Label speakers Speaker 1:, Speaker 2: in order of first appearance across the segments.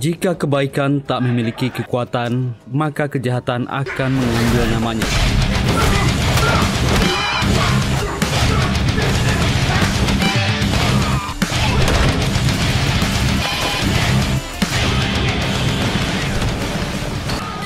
Speaker 1: Jika kebaikan tak memiliki kekuatan, maka kejahatan akan mengambil namanya.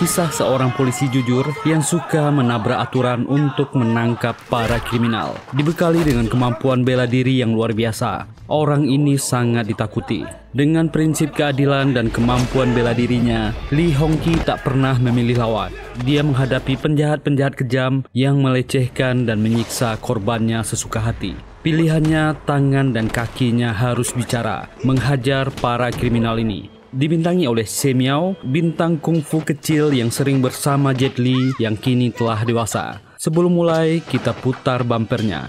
Speaker 1: kisah seorang polisi jujur yang suka menabrak aturan untuk menangkap para kriminal. Dibekali dengan kemampuan bela diri yang luar biasa, orang ini sangat ditakuti. Dengan prinsip keadilan dan kemampuan bela dirinya, Li Hongki tak pernah memilih lawan. Dia menghadapi penjahat-penjahat kejam yang melecehkan dan menyiksa korbannya sesuka hati. Pilihannya tangan dan kakinya harus bicara, menghajar para kriminal ini dibintangi oleh Semiao, bintang kungfu kecil yang sering bersama Jet Li yang kini telah dewasa. Sebelum mulai, kita putar bumpernya.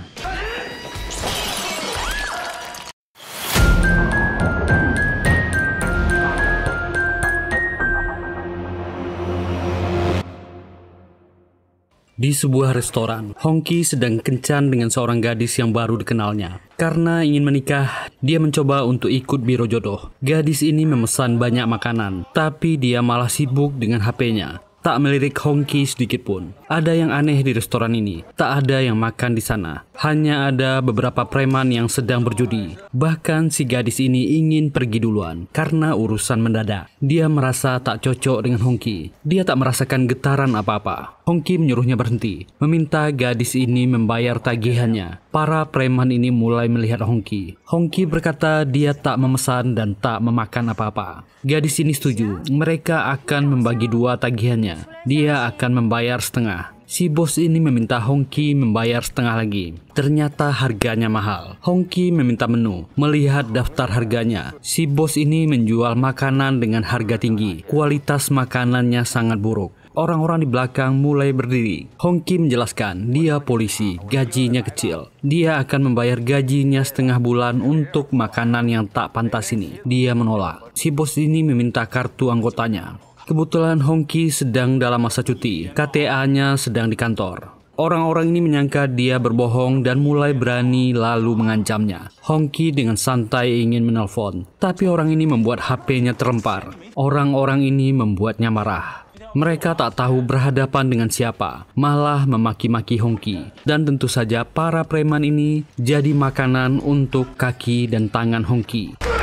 Speaker 1: Di sebuah restoran, Hongki sedang kencan dengan seorang gadis yang baru dikenalnya. Karena ingin menikah, dia mencoba untuk ikut biro jodoh. Gadis ini memesan banyak makanan, tapi dia malah sibuk dengan HP-nya. Tak melirik Hongki sedikit pun. Ada yang aneh di restoran ini, tak ada yang makan di sana. Hanya ada beberapa preman yang sedang berjudi. Bahkan si gadis ini ingin pergi duluan karena urusan mendadak. Dia merasa tak cocok dengan Hongki. Dia tak merasakan getaran apa-apa. Hongki menyuruhnya berhenti, meminta gadis ini membayar tagihannya. Para preman ini mulai melihat Hongki. Hongki berkata dia tak memesan dan tak memakan apa-apa. Gadis ini setuju, mereka akan membagi dua tagihannya. Dia akan membayar setengah, Si bos ini meminta Hong Ki membayar setengah lagi. Ternyata harganya mahal. Hong Ki meminta menu. Melihat daftar harganya, si bos ini menjual makanan dengan harga tinggi. Kualitas makanannya sangat buruk orang-orang di belakang mulai berdiri. Hong Hongki menjelaskan, dia polisi, gajinya kecil. Dia akan membayar gajinya setengah bulan untuk makanan yang tak pantas ini. Dia menolak. Si bos ini meminta kartu anggotanya. Kebetulan Hongki sedang dalam masa cuti. KTA-nya sedang di kantor. Orang-orang ini menyangka dia berbohong dan mulai berani lalu mengancamnya. Hongki dengan santai ingin menelpon, tapi orang ini membuat HP-nya terlempar. Orang-orang ini membuatnya marah. Mereka tak tahu berhadapan dengan siapa, malah memaki-maki Hongki. Dan tentu saja para preman ini jadi makanan untuk kaki dan tangan Hongki.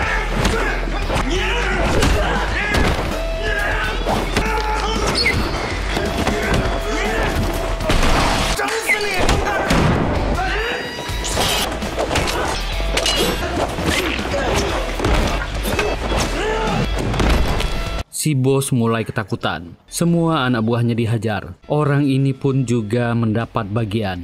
Speaker 1: si bos mulai ketakutan. Semua anak buahnya dihajar. Orang ini pun juga mendapat bagian.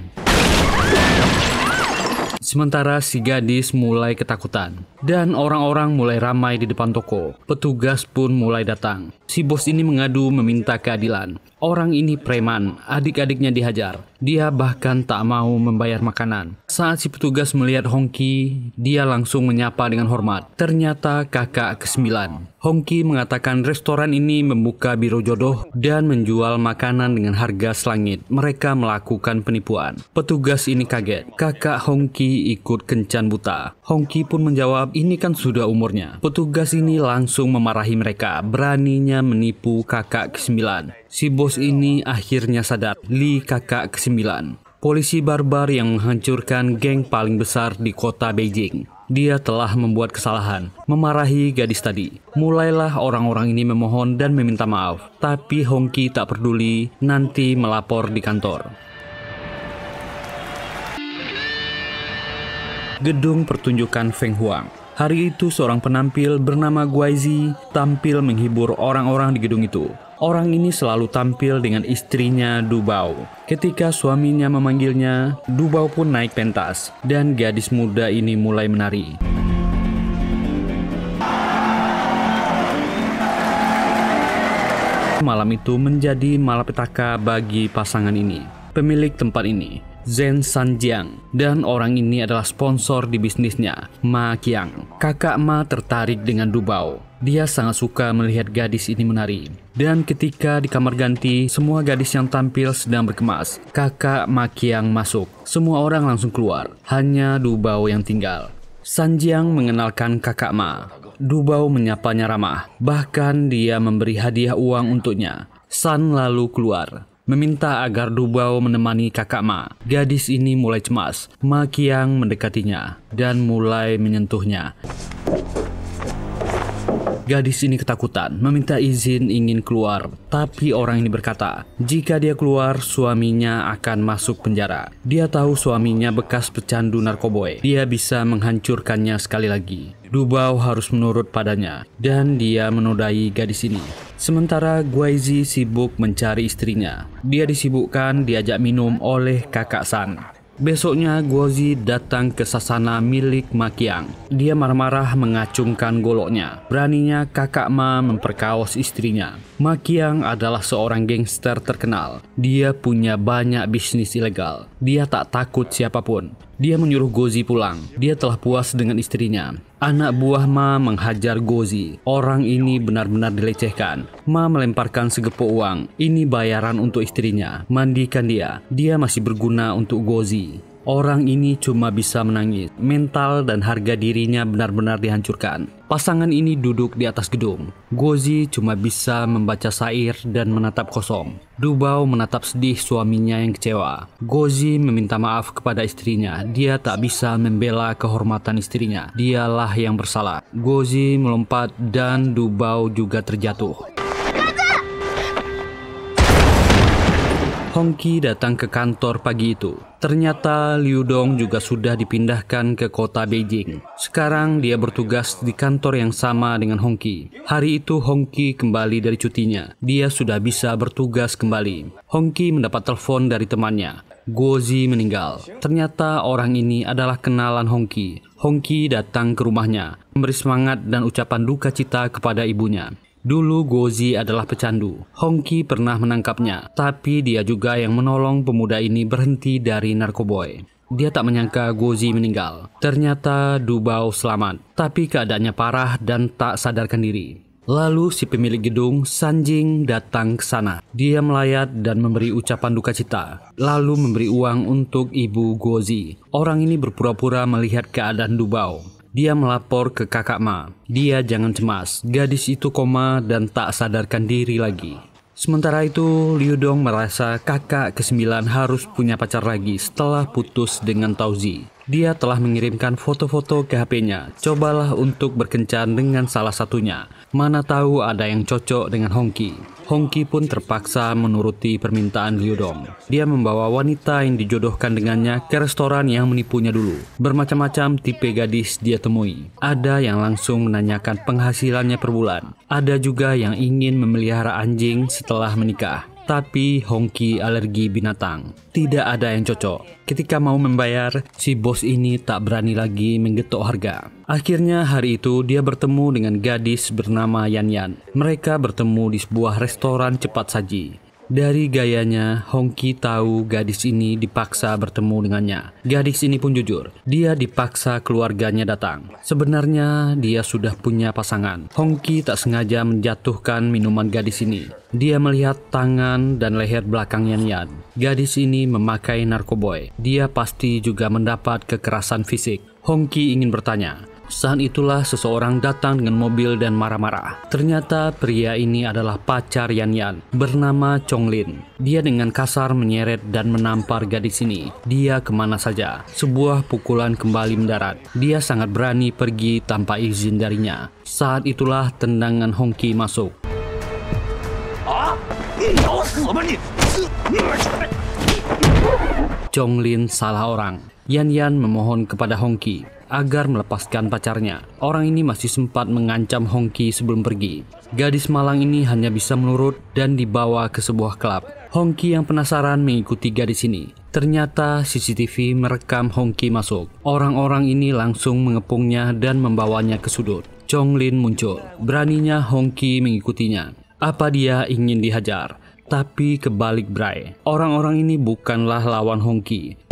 Speaker 1: Sementara si gadis mulai ketakutan dan orang-orang mulai ramai di depan toko. Petugas pun mulai datang. Si bos ini mengadu meminta keadilan. Orang ini preman, adik-adiknya dihajar. Dia bahkan tak mau membayar makanan. Saat si petugas melihat Hongki, dia langsung menyapa dengan hormat. Ternyata kakak kesembilan. Hongki mengatakan restoran ini membuka biro jodoh dan menjual makanan dengan harga selangit. Mereka melakukan penipuan. Petugas ini kaget. Kakak Hongki ikut kencan buta. Hongki pun menjawab, ini kan sudah umurnya. Petugas ini langsung memarahi mereka. Beraninya menipu kakak ke-9. Si bos ini akhirnya sadar li kakak ke-9. Polisi barbar yang menghancurkan geng paling besar di kota Beijing. Dia telah membuat kesalahan, memarahi gadis tadi. Mulailah orang-orang ini memohon dan meminta maaf, tapi Hongki tak peduli, nanti melapor di kantor. Gedung Pertunjukan Feng Huang Hari itu seorang penampil bernama Guaizi tampil menghibur orang-orang di gedung itu. Orang ini selalu tampil dengan istrinya Dubau. Ketika suaminya memanggilnya, Dubau pun naik pentas dan gadis muda ini mulai menari. Malam itu menjadi malapetaka bagi pasangan ini, pemilik tempat ini. Zen Sanjiang, dan orang ini adalah sponsor di bisnisnya, Ma Qiang. Kakak Ma tertarik dengan Dubao. Dia sangat suka melihat gadis ini menari. Dan ketika di kamar ganti, semua gadis yang tampil sedang berkemas. Kakak Ma Qiang masuk. Semua orang langsung keluar. Hanya Dubao yang tinggal. Sanjiang mengenalkan kakak Ma. Dubao menyapanya ramah. Bahkan dia memberi hadiah uang untuknya. San lalu keluar meminta agar dubao menemani kakak Ma. Gadis ini mulai cemas. Ma Kiang mendekatinya dan mulai menyentuhnya. Gadis ini ketakutan, meminta izin ingin keluar. Tapi orang ini berkata, jika dia keluar, suaminya akan masuk penjara. Dia tahu suaminya bekas pecandu narkoboy. Dia bisa menghancurkannya sekali lagi. Dubau harus menurut padanya, dan dia menodai gadis ini. Sementara Guaizi sibuk mencari istrinya. Dia disibukkan diajak minum oleh kakak San. Besoknya Guozi datang ke sasana milik Makiang. Dia marah-marah mengacungkan goloknya. Beraninya kakak Ma memperkaos istrinya. Makiang adalah seorang gangster terkenal. Dia punya banyak bisnis ilegal. Dia tak takut siapapun. Dia menyuruh Gozi pulang. Dia telah puas dengan istrinya. Anak buah Ma menghajar Gozi. Orang ini benar-benar dilecehkan. Ma melemparkan segepok uang. Ini bayaran untuk istrinya. Mandikan dia. Dia masih berguna untuk Gozi. Orang ini cuma bisa menangis. Mental dan harga dirinya benar-benar dihancurkan. Pasangan ini duduk di atas gedung. Gozi cuma bisa membaca sair dan menatap kosong. Dubau menatap sedih suaminya yang kecewa. Gozi meminta maaf kepada istrinya. Dia tak bisa membela kehormatan istrinya. Dialah yang bersalah. Gozi melompat dan Dubau juga terjatuh. Hongki datang ke kantor pagi itu. Ternyata Liu Dong juga sudah dipindahkan ke kota Beijing. Sekarang dia bertugas di kantor yang sama dengan Hongki. Hari itu Hongki kembali dari cutinya. Dia sudah bisa bertugas kembali. Hongki mendapat telepon dari temannya. Gozi meninggal. Ternyata orang ini adalah kenalan Hongki. Hongki datang ke rumahnya, memberi semangat dan ucapan duka cita kepada ibunya. Dulu Gozi adalah pecandu. Hongki pernah menangkapnya, tapi dia juga yang menolong pemuda ini berhenti dari narkoboy. Dia tak menyangka Gozi meninggal. Ternyata Dubao selamat, tapi keadaannya parah dan tak sadarkan diri. Lalu si pemilik gedung, Sanjing, datang ke sana. Dia melayat dan memberi ucapan duka cita, lalu memberi uang untuk ibu Gozi. Orang ini berpura-pura melihat keadaan Dubao. Dia melapor ke kakak Ma. Dia jangan cemas, gadis itu koma dan tak sadarkan diri lagi. Sementara itu, Liu Dong merasa kakak ke-9 harus punya pacar lagi setelah putus dengan Tauzi. Dia telah mengirimkan foto-foto ke HP-nya. Cobalah untuk berkencan dengan salah satunya. Mana tahu ada yang cocok dengan Hongki. Hongki pun terpaksa menuruti permintaan Liudong. Dia membawa wanita yang dijodohkan dengannya ke restoran yang menipunya dulu. Bermacam-macam tipe gadis dia temui. Ada yang langsung menanyakan penghasilannya per bulan. Ada juga yang ingin memelihara anjing setelah menikah tapi Hongki alergi binatang. Tidak ada yang cocok. Ketika mau membayar, si bos ini tak berani lagi menggetok harga. Akhirnya hari itu dia bertemu dengan gadis bernama Yan Yan. Mereka bertemu di sebuah restoran cepat saji. Dari gayanya, Hongki tahu gadis ini dipaksa bertemu dengannya. Gadis ini pun jujur, dia dipaksa keluarganya datang. Sebenarnya dia sudah punya pasangan. Hongki tak sengaja menjatuhkan minuman gadis ini. Dia melihat tangan dan leher belakangnya Nian. Gadis ini memakai narkoboy. Dia pasti juga mendapat kekerasan fisik. Hongki ingin bertanya, saat itulah seseorang datang dengan mobil dan marah-marah. Ternyata pria ini adalah pacar Yan Yan bernama Chong Lin. Dia dengan kasar menyeret dan menampar gadis ini. Dia kemana saja. Sebuah pukulan kembali mendarat. Dia sangat berani pergi tanpa izin darinya. Saat itulah tendangan Hong Ki masuk. Ah, Chong Lin salah orang. Yan Yan memohon kepada Hong Hongki agar melepaskan pacarnya. Orang ini masih sempat mengancam Hongki sebelum pergi. Gadis malang ini hanya bisa menurut dan dibawa ke sebuah klub. Hongki yang penasaran mengikuti gadis ini. Ternyata CCTV merekam Hongki masuk. Orang-orang ini langsung mengepungnya dan membawanya ke sudut. Chong Lin muncul. Beraninya Hongki mengikutinya. Apa dia ingin dihajar? Tapi kebalik Bray. Orang-orang ini bukanlah lawan Hongki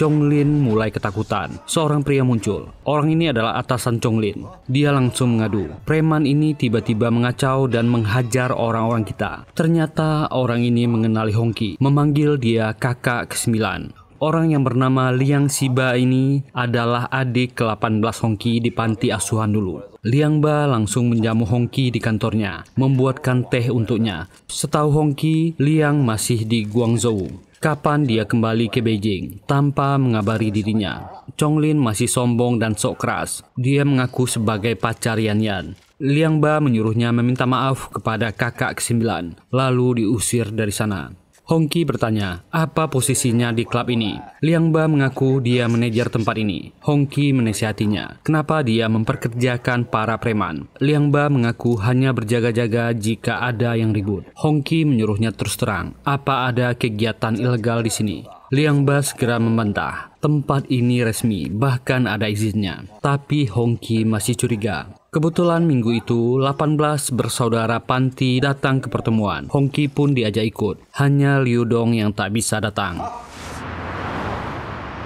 Speaker 1: Chong Lin mulai ketakutan. Seorang pria muncul. Orang ini adalah atasan Chong Lin. Dia langsung mengadu. Preman ini tiba-tiba mengacau dan menghajar orang-orang kita. Ternyata orang ini mengenali Hong Ki. memanggil dia kakak kesembilan orang yang bernama Liang Siba ini adalah adik ke-18 Ki di panti asuhan dulu. Liang Ba langsung menjamu Hong Ki di kantornya, membuatkan teh untuknya. Setahu Hong Ki, Liang masih di Guangzhou kapan dia kembali ke Beijing tanpa mengabari dirinya. Chong Lin masih sombong dan sok keras. Dia mengaku sebagai pacar Yan Yan. Liang Ba menyuruhnya meminta maaf kepada kakak ke-9, lalu diusir dari sana. Hongki bertanya, apa posisinya di klub ini? Liang Ba mengaku dia manajer tempat ini. Hongki menasihatinya, kenapa dia memperkerjakan para preman. Liang Ba mengaku hanya berjaga-jaga jika ada yang ribut. Hongki menyuruhnya terus terang, apa ada kegiatan ilegal di sini? Liang Ba segera membantah, tempat ini resmi, bahkan ada izinnya. Tapi Hongki masih curiga. Kebetulan minggu itu, 18 bersaudara Panti datang ke pertemuan. Hongki pun diajak ikut. Hanya Liu Dong yang tak bisa datang.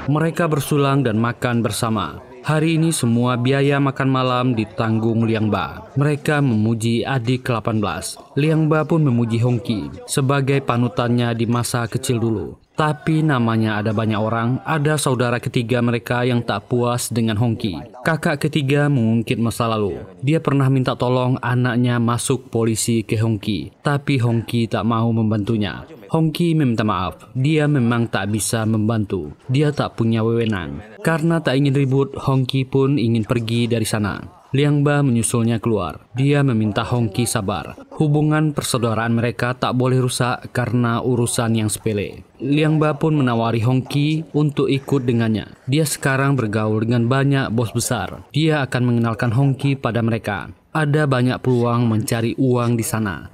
Speaker 1: Mereka bersulang dan makan bersama. Hari ini semua biaya makan malam ditanggung Liang Ba. Mereka memuji adik ke-18. Liang Ba pun memuji Hongki sebagai panutannya di masa kecil dulu. Tapi namanya ada banyak orang, ada saudara ketiga mereka yang tak puas dengan Hongki. Kakak ketiga mengungkit masa lalu. Dia pernah minta tolong anaknya masuk polisi ke Hongki, tapi Hongki tak mau membantunya. Hongki meminta maaf, dia memang tak bisa membantu. Dia tak punya wewenang. Karena tak ingin ribut, Hongki pun ingin pergi dari sana. Liang Ba menyusulnya keluar. Dia meminta Hong Ki sabar. Hubungan persaudaraan mereka tak boleh rusak karena urusan yang sepele. Liang Ba pun menawari Hong Ki untuk ikut dengannya. Dia sekarang bergaul dengan banyak bos besar. Dia akan mengenalkan Hong Ki pada mereka. Ada banyak peluang mencari uang di sana.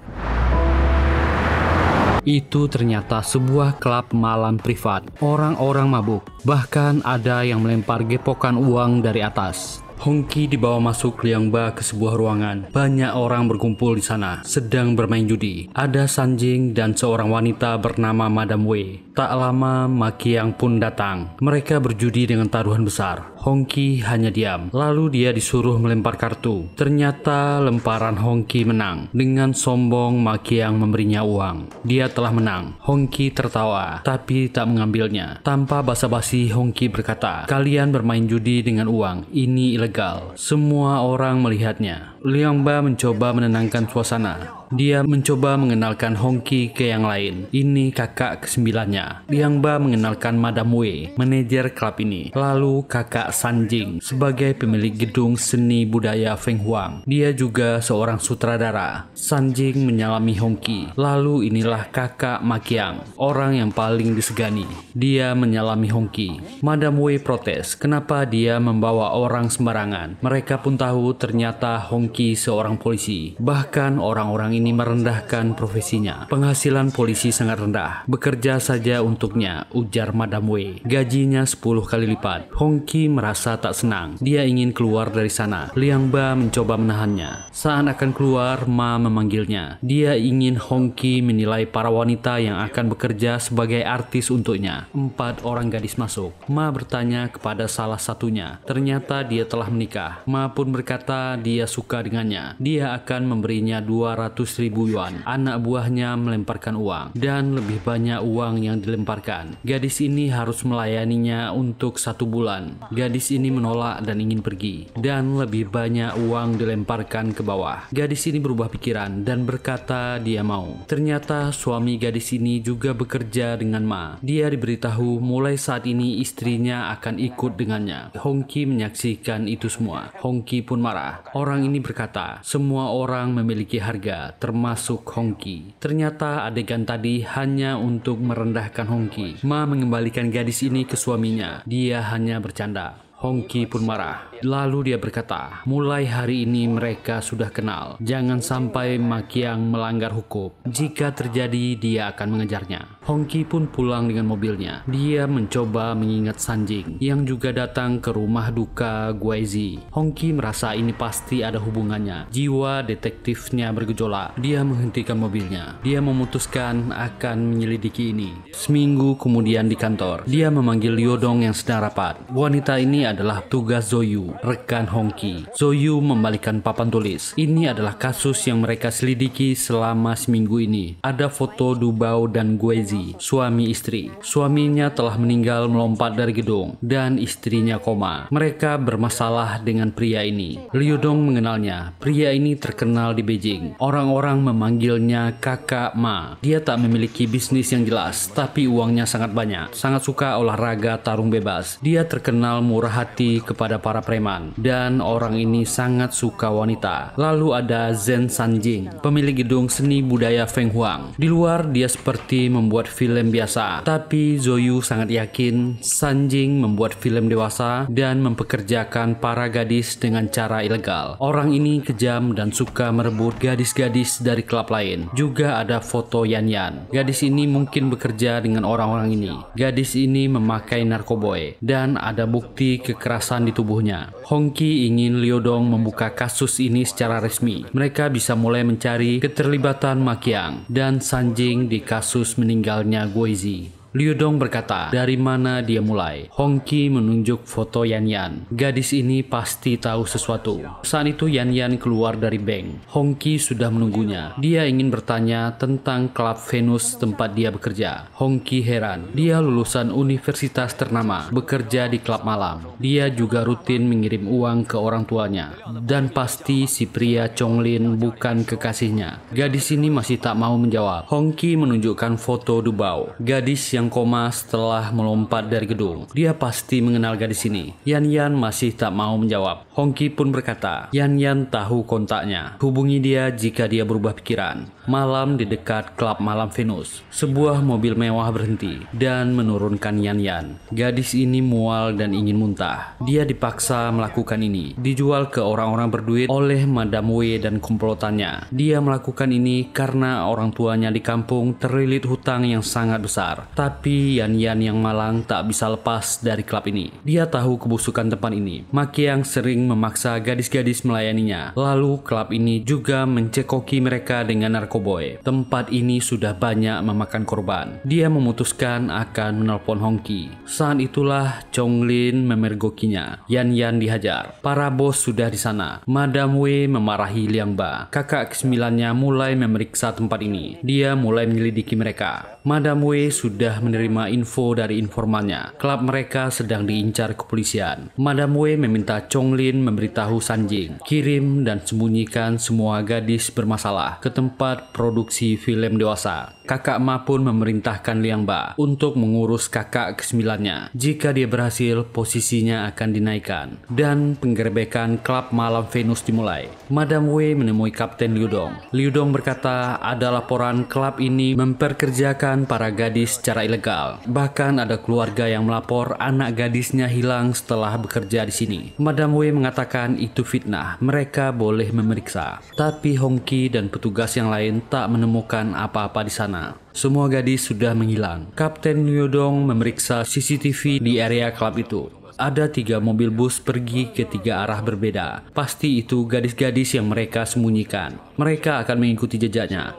Speaker 1: Itu ternyata sebuah klub malam privat. Orang-orang mabuk, bahkan ada yang melempar gepokan uang dari atas. Hongki dibawa masuk liang ba ke sebuah ruangan. Banyak orang berkumpul di sana, sedang bermain judi. Ada Sanjing dan seorang wanita bernama Madam Wei. Tak lama, Makiang pun datang. Mereka berjudi dengan taruhan besar. Hongki hanya diam. Lalu dia disuruh melempar kartu. Ternyata lemparan Hongki menang. Dengan sombong, Makiang memberinya uang. Dia telah menang. Hongki tertawa, tapi tak mengambilnya. Tanpa basa-basi, Hongki berkata, "Kalian bermain judi dengan uang. Ini ilegal." gagal. Semua orang melihatnya. Liang Ba mencoba menenangkan suasana. Dia mencoba mengenalkan Hongki ke yang lain. Ini kakak kesembilannya. Liang Ba mengenalkan Madam Wei, manajer klub ini. Lalu kakak Sanjing sebagai pemilik gedung seni budaya Feng Huang. Dia juga seorang sutradara. Sanjing menyalami Hongki. Lalu inilah kakak Makiang, orang yang paling disegani. Dia menyalami Hongki. Madam Wei protes kenapa dia membawa orang sembarangan. Mereka pun tahu ternyata Hongki seorang polisi. Bahkan orang-orang ini merendahkan profesinya. Penghasilan polisi sangat rendah. Bekerja saja untuknya, ujar Madam Wei. Gajinya 10 kali lipat. Hong Ki merasa tak senang. Dia ingin keluar dari sana. Liang Ba mencoba menahannya. Saat akan keluar, Ma memanggilnya. Dia ingin Hong Ki menilai para wanita yang akan bekerja sebagai artis untuknya. Empat orang gadis masuk. Ma bertanya kepada salah satunya. Ternyata dia telah menikah. Ma pun berkata dia suka dengannya. Dia akan memberinya 200 ribu yuan. Anak buahnya melemparkan uang, dan lebih banyak uang yang dilemparkan. Gadis ini harus melayaninya untuk satu bulan. Gadis ini menolak dan ingin pergi, dan lebih banyak uang dilemparkan ke bawah. Gadis ini berubah pikiran dan berkata dia mau. Ternyata suami gadis ini juga bekerja dengan Ma. Dia diberitahu mulai saat ini istrinya akan ikut dengannya. Hong Hongki menyaksikan itu semua. Hong Hongki pun marah. Orang ini berkata, semua orang memiliki harga, termasuk Hongki. Ternyata adegan tadi hanya untuk merendahkan Hongki. Ma mengembalikan gadis ini ke suaminya. Dia hanya bercanda. Hongki pun marah. Lalu dia berkata, mulai hari ini mereka sudah kenal. Jangan sampai Makiang melanggar hukum. Jika terjadi, dia akan mengejarnya. Hongki pun pulang dengan mobilnya. Dia mencoba mengingat Sanjing yang juga datang ke rumah duka Guizi. Hongki merasa ini pasti ada hubungannya. Jiwa detektifnya bergejolak. Dia menghentikan mobilnya. Dia memutuskan akan menyelidiki ini. Seminggu kemudian di kantor, dia memanggil Yodong yang sedang rapat. Wanita ini adalah tugas Zoyu, rekan Hongki. Zoyu membalikan papan tulis. Ini adalah kasus yang mereka selidiki selama seminggu ini. Ada foto Dubao dan Guizi suami istri. Suaminya telah meninggal melompat dari gedung dan istrinya koma. Mereka bermasalah dengan pria ini. Liu Dong mengenalnya. Pria ini terkenal di Beijing. Orang-orang memanggilnya kakak Ma. Dia tak memiliki bisnis yang jelas, tapi uangnya sangat banyak. Sangat suka olahraga tarung bebas. Dia terkenal murah hati kepada para preman. Dan orang ini sangat suka wanita. Lalu ada Zen Sanjing, pemilik gedung seni budaya Feng Huang. Di luar, dia seperti membuat membuat film biasa. Tapi Zoyu sangat yakin Sanjing membuat film dewasa dan mempekerjakan para gadis dengan cara ilegal. Orang ini kejam dan suka merebut gadis-gadis dari klub lain. Juga ada foto Yan Yan. Gadis ini mungkin bekerja dengan orang-orang ini. Gadis ini memakai narkoboy dan ada bukti kekerasan di tubuhnya. Hongki ingin Liu Dong membuka kasus ini secara resmi. Mereka bisa mulai mencari keterlibatan Makiang dan Sanjing di kasus meninggal meninggalnya Guizi. Liu Dong berkata, dari mana dia mulai? Hong Qi menunjuk foto Yan Yan. Gadis ini pasti tahu sesuatu. Saat itu Yan Yan keluar dari bank. Hong Qi sudah menunggunya. Dia ingin bertanya tentang klub Venus tempat dia bekerja. Hong Qi heran. Dia lulusan universitas ternama, bekerja di klub malam. Dia juga rutin mengirim uang ke orang tuanya. Dan pasti si pria Chong Lin bukan kekasihnya. Gadis ini masih tak mau menjawab. Hong Qi menunjukkan foto Dubao. Gadis yang yang koma setelah melompat dari gedung. Dia pasti mengenal gadis ini. Yan Yan masih tak mau menjawab. Hongki pun berkata, Yan Yan tahu kontaknya. Hubungi dia jika dia berubah pikiran. Malam di dekat klub malam Venus, sebuah mobil mewah berhenti dan menurunkan Yan Yan. Gadis ini mual dan ingin muntah. Dia dipaksa melakukan ini. Dijual ke orang-orang berduit oleh Madam Wei dan komplotannya. Dia melakukan ini karena orang tuanya di kampung terlilit hutang yang sangat besar. Tapi tapi Yan Yan yang malang tak bisa lepas dari klub ini. Dia tahu kebusukan tempat ini. Maki yang sering memaksa gadis-gadis melayaninya. Lalu klub ini juga mencekoki mereka dengan narkoboy. Tempat ini sudah banyak memakan korban. Dia memutuskan akan menelpon Hongki. Saat itulah Chong Lin memergokinya. Yan Yan dihajar. Para bos sudah di sana. Madam Wei memarahi Liang Ba. Kakak kesembilannya mulai memeriksa tempat ini. Dia mulai menyelidiki mereka. Madam Wei sudah menerima info dari informannya. Klub mereka sedang diincar kepolisian. Madam Wei meminta Chong Lin memberitahu Sanjing, kirim dan sembunyikan semua gadis bermasalah ke tempat produksi film dewasa kakak Ma pun memerintahkan Liang Ba untuk mengurus kakak kesembilannya. Jika dia berhasil, posisinya akan dinaikkan. Dan penggerbekan klub malam Venus dimulai. Madam Wei menemui Kapten Liu Dong. Liu Dong berkata ada laporan klub ini memperkerjakan para gadis secara ilegal. Bahkan ada keluarga yang melapor anak gadisnya hilang setelah bekerja di sini. Madam Wei mengatakan itu fitnah, mereka boleh memeriksa. Tapi Hongki dan petugas yang lain tak menemukan apa-apa di sana. Semua gadis sudah menghilang. Kapten Yodong memeriksa CCTV di area klub itu. Ada tiga mobil bus pergi ke tiga arah berbeda. Pasti itu gadis-gadis yang mereka sembunyikan. Mereka akan mengikuti jejaknya.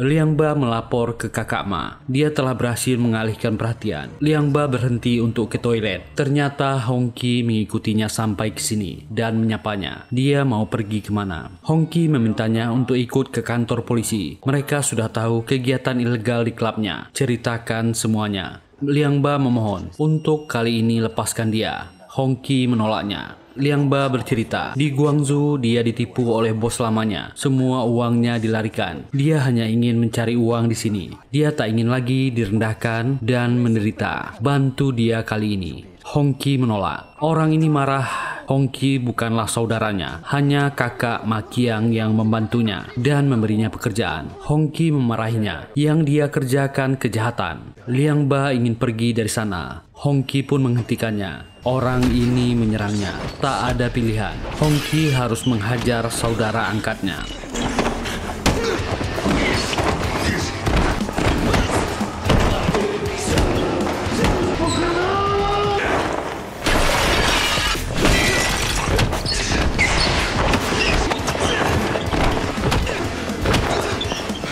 Speaker 1: Liang Ba melapor ke kakak Ma. Dia telah berhasil mengalihkan perhatian. Liang Ba berhenti untuk ke toilet. Ternyata Hong Ki mengikutinya sampai ke sini dan menyapanya. Dia mau pergi kemana. Hong Ki memintanya untuk ikut ke kantor polisi. Mereka sudah tahu kegiatan ilegal di klubnya. Ceritakan semuanya. Liang Ba memohon untuk kali ini lepaskan dia. Hong Ki menolaknya. Liang Ba bercerita, di Guangzhou dia ditipu oleh bos lamanya. Semua uangnya dilarikan. Dia hanya ingin mencari uang di sini. Dia tak ingin lagi direndahkan dan menderita. Bantu dia kali ini. Hongki menolak. Orang ini marah Hongki bukanlah saudaranya, hanya kakak Ma Makiang yang membantunya dan memberinya pekerjaan. Hongki memarahinya, yang dia kerjakan kejahatan. Liang Ba ingin pergi dari sana. Hongki pun menghentikannya. Orang ini menyerangnya. Tak ada pilihan. Hongki harus menghajar saudara angkatnya.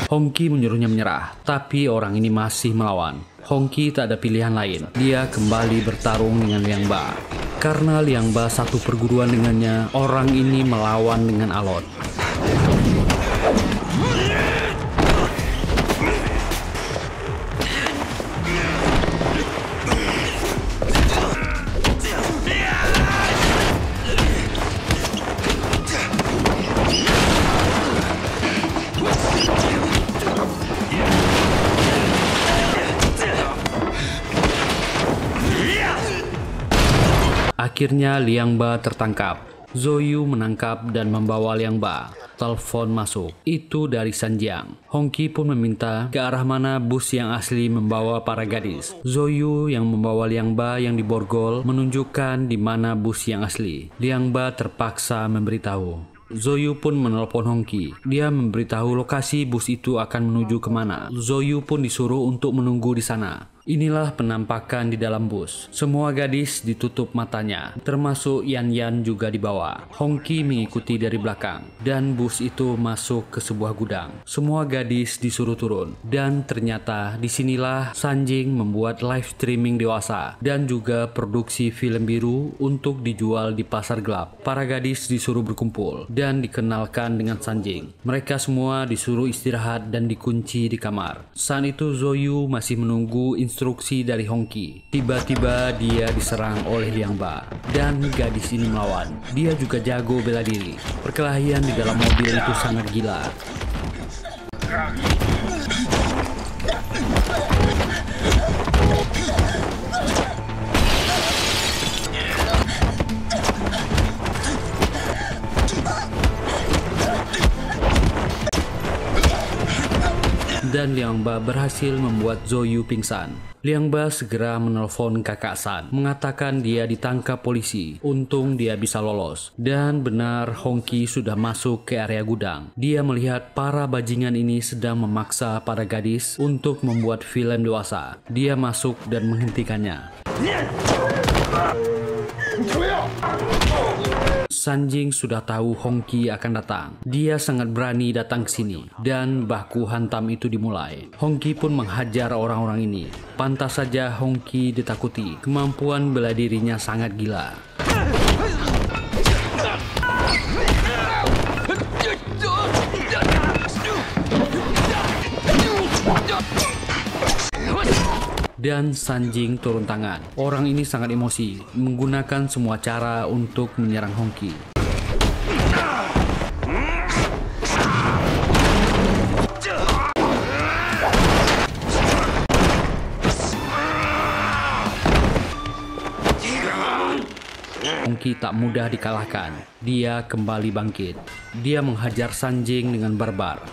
Speaker 1: Hongki menyuruhnya menyerah, tapi orang ini masih melawan. Hongki tak ada pilihan lain. Dia kembali bertarung dengan Liang Ba. Karena Liang Ba satu perguruan dengannya, orang ini melawan dengan alot. Akhirnya Liang Ba tertangkap. Zoyu menangkap dan membawa Liang Ba. Telepon masuk. Itu dari Sanjiang. Hongki pun meminta ke arah mana bus yang asli membawa para gadis. Zoyu yang membawa Liang Ba yang diborgol menunjukkan di mana bus yang asli. Liang Ba terpaksa memberitahu. Zoyu pun menelpon Hongki. Dia memberitahu lokasi bus itu akan menuju kemana. Zoyu pun disuruh untuk menunggu di sana. Inilah penampakan di dalam bus. Semua gadis ditutup matanya, termasuk Yan Yan juga dibawa. Hongki mengikuti dari belakang, dan bus itu masuk ke sebuah gudang. Semua gadis disuruh turun, dan ternyata disinilah Sanjing membuat live streaming dewasa dan juga produksi film biru untuk dijual di pasar gelap. Para gadis disuruh berkumpul dan dikenalkan dengan Sanjing. Mereka semua disuruh istirahat dan dikunci di kamar. Saat itu Zoyu masih menunggu instruksi dari Hongki. Tiba-tiba dia diserang oleh Liang Ba dan gadis ini melawan. Dia juga jago bela diri. Perkelahian di dalam mobil itu sangat gila. Liang Ba berhasil membuat Zoyu pingsan. Liang Ba segera menelpon kakak San, mengatakan dia ditangkap polisi. Untung dia bisa lolos. Dan benar Hong Ki sudah masuk ke area gudang. Dia melihat para bajingan ini sedang memaksa para gadis untuk membuat film dewasa. Dia masuk dan menghentikannya. Sanjing sudah tahu Hongki akan datang. Dia sangat berani datang ke sini dan baku hantam itu dimulai. Hongki pun menghajar orang-orang ini. Pantas saja Hongki ditakuti. Kemampuan bela dirinya sangat gila. dan Sanjing turun tangan. Orang ini sangat emosi, menggunakan semua cara untuk menyerang Hongki. Hongki tak mudah dikalahkan. Dia kembali bangkit. Dia menghajar Sanjing dengan barbar.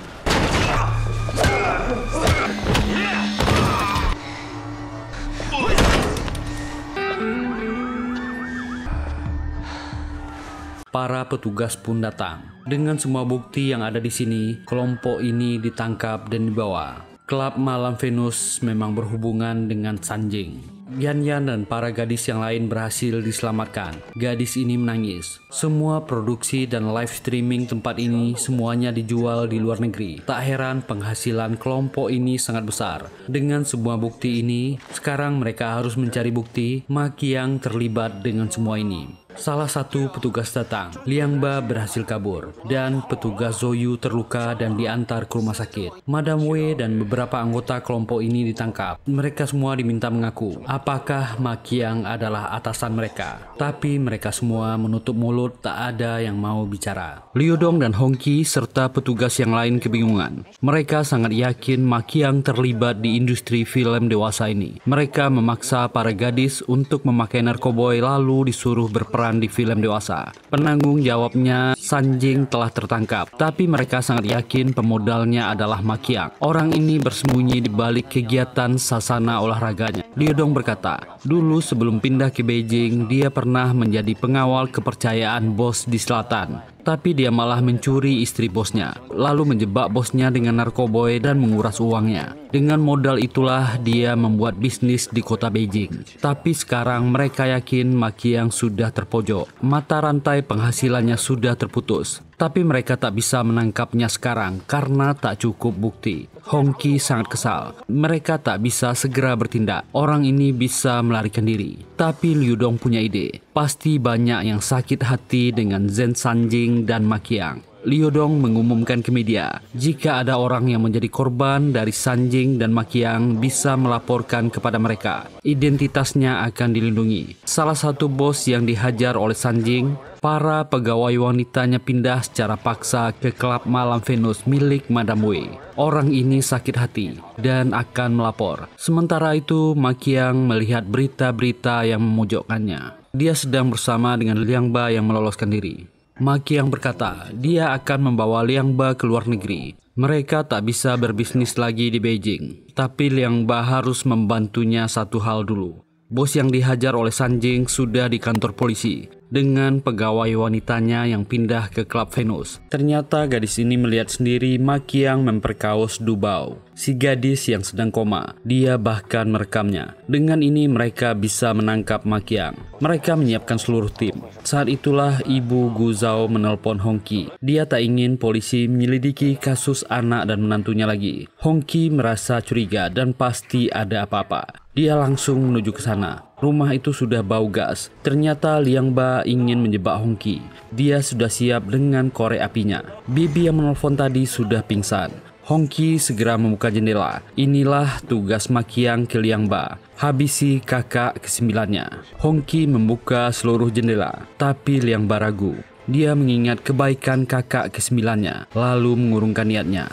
Speaker 1: para petugas pun datang. Dengan semua bukti yang ada di sini, kelompok ini ditangkap dan dibawa. Klub malam Venus memang berhubungan dengan Sanjing. Yan Yan dan para gadis yang lain berhasil diselamatkan. Gadis ini menangis. Semua produksi dan live streaming tempat ini semuanya dijual di luar negeri. Tak heran penghasilan kelompok ini sangat besar. Dengan semua bukti ini, sekarang mereka harus mencari bukti maki yang terlibat dengan semua ini. Salah satu petugas datang, Liang Ba berhasil kabur, dan petugas Zoyu terluka dan diantar ke rumah sakit. Madam Wei dan beberapa anggota kelompok ini ditangkap. Mereka semua diminta mengaku apakah Ma Makiang adalah atasan mereka. Tapi mereka semua menutup mulut tak ada yang mau bicara. Liu Dong dan Hong Qi serta petugas yang lain kebingungan. Mereka sangat yakin Ma Makiang terlibat di industri film dewasa ini. Mereka memaksa para gadis untuk memakai narkoboy lalu disuruh berperang berperan di film dewasa. Penanggung jawabnya, Sanjing telah tertangkap, tapi mereka sangat yakin pemodalnya adalah Makiang. Orang ini bersembunyi di balik kegiatan sasana olahraganya. Dong berkata, dulu sebelum pindah ke Beijing, dia pernah menjadi pengawal kepercayaan bos di selatan. Tapi dia malah mencuri istri bosnya, lalu menjebak bosnya dengan narkoboy dan menguras uangnya. Dengan modal itulah dia membuat bisnis di kota Beijing. Tapi sekarang mereka yakin Makiang sudah terpojok. Mata rantai penghasilannya sudah terputus. Tapi mereka tak bisa menangkapnya sekarang karena tak cukup bukti. Hong Ki sangat kesal. Mereka tak bisa segera bertindak. Orang ini bisa melarikan diri. Tapi Liu Dong punya ide. Pasti banyak yang sakit hati dengan Zen Sanjing dan Makiang. Liodong mengumumkan ke media, jika ada orang yang menjadi korban dari Sanjing dan Makiang bisa melaporkan kepada mereka. Identitasnya akan dilindungi. Salah satu bos yang dihajar oleh Sanjing, para pegawai wanitanya pindah secara paksa ke klub malam Venus milik Madam Wei. Orang ini sakit hati dan akan melapor. Sementara itu, Makiang melihat berita-berita yang memojokkannya. Dia sedang bersama dengan Liang Ba yang meloloskan diri. Maki yang berkata dia akan membawa Liang Ba ke luar negeri. Mereka tak bisa berbisnis lagi di Beijing, tapi Liang Ba harus membantunya satu hal dulu. Bos yang dihajar oleh Sanjing sudah di kantor polisi dengan pegawai wanitanya yang pindah ke klub Venus. Ternyata gadis ini melihat sendiri Makiang yang memperkaos Dubau, si gadis yang sedang koma. Dia bahkan merekamnya. Dengan ini mereka bisa menangkap Makiang. Mereka menyiapkan seluruh tim. Saat itulah ibu Guzao menelpon Hongki. Dia tak ingin polisi menyelidiki kasus anak dan menantunya lagi. Hongki merasa curiga dan pasti ada apa-apa. Dia langsung menuju ke sana. Rumah itu sudah bau gas. Ternyata Liang Ba ingin menjebak Hongki. Dia sudah siap dengan korek apinya. Bibi yang menelpon tadi sudah pingsan. Hongki segera membuka jendela. Inilah tugas makiang ke Liang Ba. Habisi kakak kesembilannya. Hongki membuka seluruh jendela, tapi Liang Ba ragu. Dia mengingat kebaikan kakak kesembilannya, lalu mengurungkan niatnya.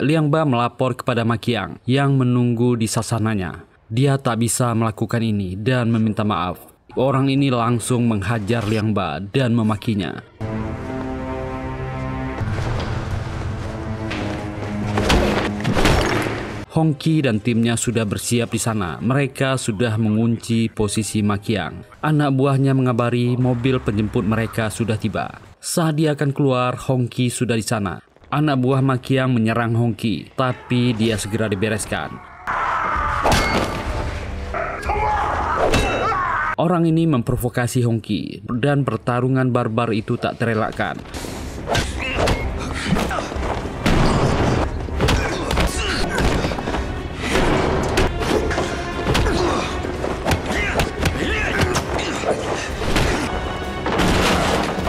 Speaker 1: Liang Ba melapor kepada Makiang yang menunggu di sasananya. Dia tak bisa melakukan ini dan meminta maaf. Orang ini langsung menghajar Liang Ba dan memakinya. Hong Hongki dan timnya sudah bersiap di sana. Mereka sudah mengunci posisi Makiang. Anak buahnya mengabari mobil penjemput mereka sudah tiba. Saat dia akan keluar, Hong Hongki sudah di sana. Anak buah Makiang menyerang Hong Hongki, tapi dia segera dibereskan. Orang ini memprovokasi Hongki dan pertarungan barbar itu tak terelakkan.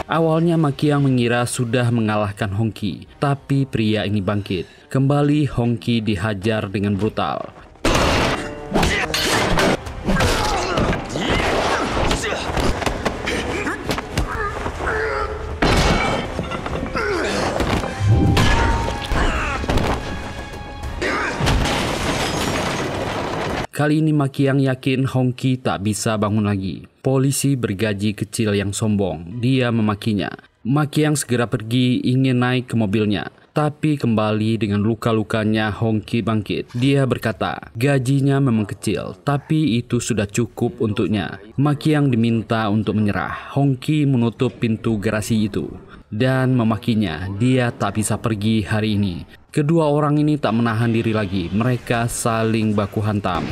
Speaker 1: Awalnya Makiang mengira sudah mengalahkan Hongki, tapi pria ini bangkit. Kembali Hongki dihajar dengan brutal. Kali ini Makiang yakin Hongki tak bisa bangun lagi. Polisi bergaji kecil yang sombong. Dia memakinya. Makiang segera pergi ingin naik ke mobilnya. Tapi kembali dengan luka-lukanya Hongki bangkit. Dia berkata, gajinya memang kecil, tapi itu sudah cukup untuknya. Makiang diminta untuk menyerah. Hongki menutup pintu garasi itu dan memakinya, dia tak bisa pergi hari ini. Kedua orang ini tak menahan diri lagi, mereka saling baku hantam.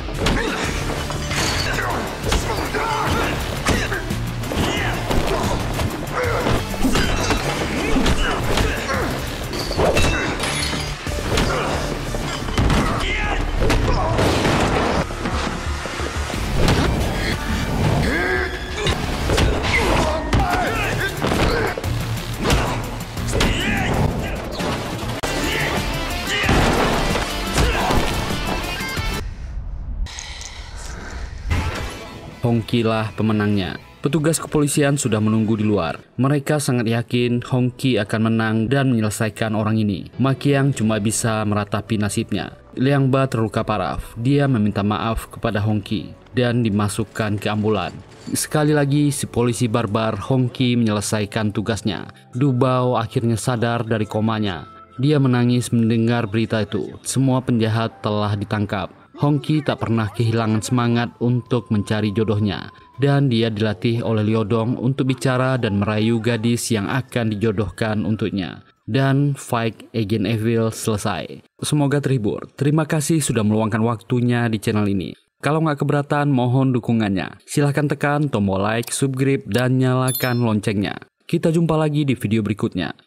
Speaker 1: Hongki lah pemenangnya. Petugas kepolisian sudah menunggu di luar. Mereka sangat yakin Hongki akan menang dan menyelesaikan orang ini. Makiang cuma bisa meratapi nasibnya. Liang Ba terluka parah. Dia meminta maaf kepada Hongki dan dimasukkan ke ambulan. Sekali lagi, si polisi barbar Hongki menyelesaikan tugasnya. Dubao akhirnya sadar dari komanya. Dia menangis mendengar berita itu. Semua penjahat telah ditangkap. Hongki tak pernah kehilangan semangat untuk mencari jodohnya dan dia dilatih oleh Liodong untuk bicara dan merayu gadis yang akan dijodohkan untuknya. Dan Fight Again Evil selesai. Semoga terhibur. Terima kasih sudah meluangkan waktunya di channel ini. Kalau nggak keberatan, mohon dukungannya. Silahkan tekan tombol like, subscribe, dan nyalakan loncengnya. Kita jumpa lagi di video berikutnya.